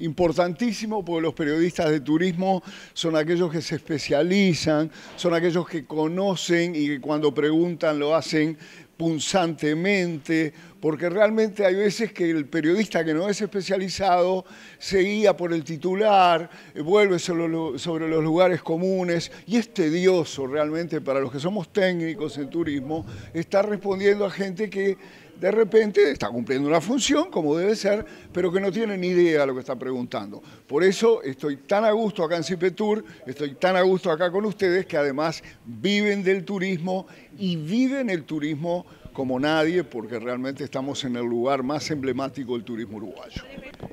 importantísimo porque los periodistas de turismo son aquellos que se especializan, son aquellos que conocen y que cuando preguntan lo hacen punzantemente, porque realmente hay veces que el periodista que no es especializado se guía por el titular, eh, vuelve sobre los lugares comunes y es tedioso realmente para los que somos técnicos en turismo está respondiendo a gente que de repente está cumpliendo una función como debe ser, pero que no tiene ni idea de lo que está preguntando. Por eso estoy tan a gusto acá en Cipetur, estoy tan a gusto acá con ustedes que además viven del turismo y viven el turismo como nadie porque realmente estamos en el lugar más emblemático del turismo uruguayo.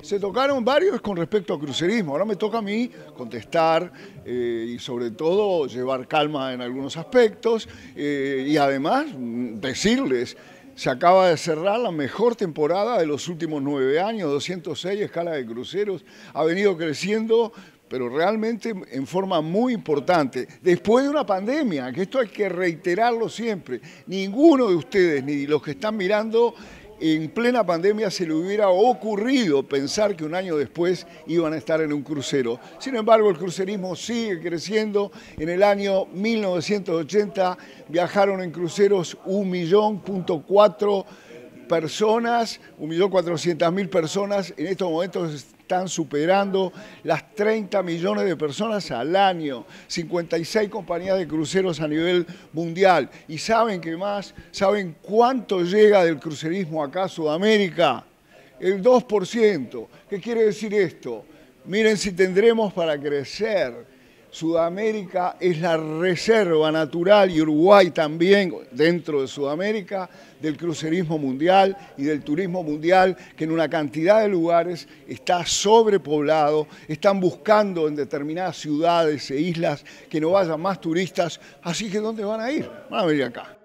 Se tocaron varios con respecto a crucerismo, ahora me toca a mí contestar eh, y sobre todo llevar calma en algunos aspectos eh, y además mm, decirles se acaba de cerrar la mejor temporada de los últimos nueve años, 206 escala de cruceros, ha venido creciendo, pero realmente en forma muy importante, después de una pandemia, que esto hay que reiterarlo siempre, ninguno de ustedes, ni los que están mirando, en plena pandemia se le hubiera ocurrido pensar que un año después iban a estar en un crucero. Sin embargo, el crucerismo sigue creciendo. En el año 1980 viajaron en cruceros 1.4 millón personas, 1.400.000 personas, en estos momentos están superando las 30 millones de personas al año, 56 compañías de cruceros a nivel mundial. ¿Y saben qué más? ¿Saben cuánto llega del crucerismo acá a Sudamérica? El 2%. ¿Qué quiere decir esto? Miren si tendremos para crecer Sudamérica es la reserva natural y Uruguay también dentro de Sudamérica del crucerismo mundial y del turismo mundial que en una cantidad de lugares está sobrepoblado, están buscando en determinadas ciudades e islas que no vayan más turistas, así que ¿dónde van a ir? Van a venir acá.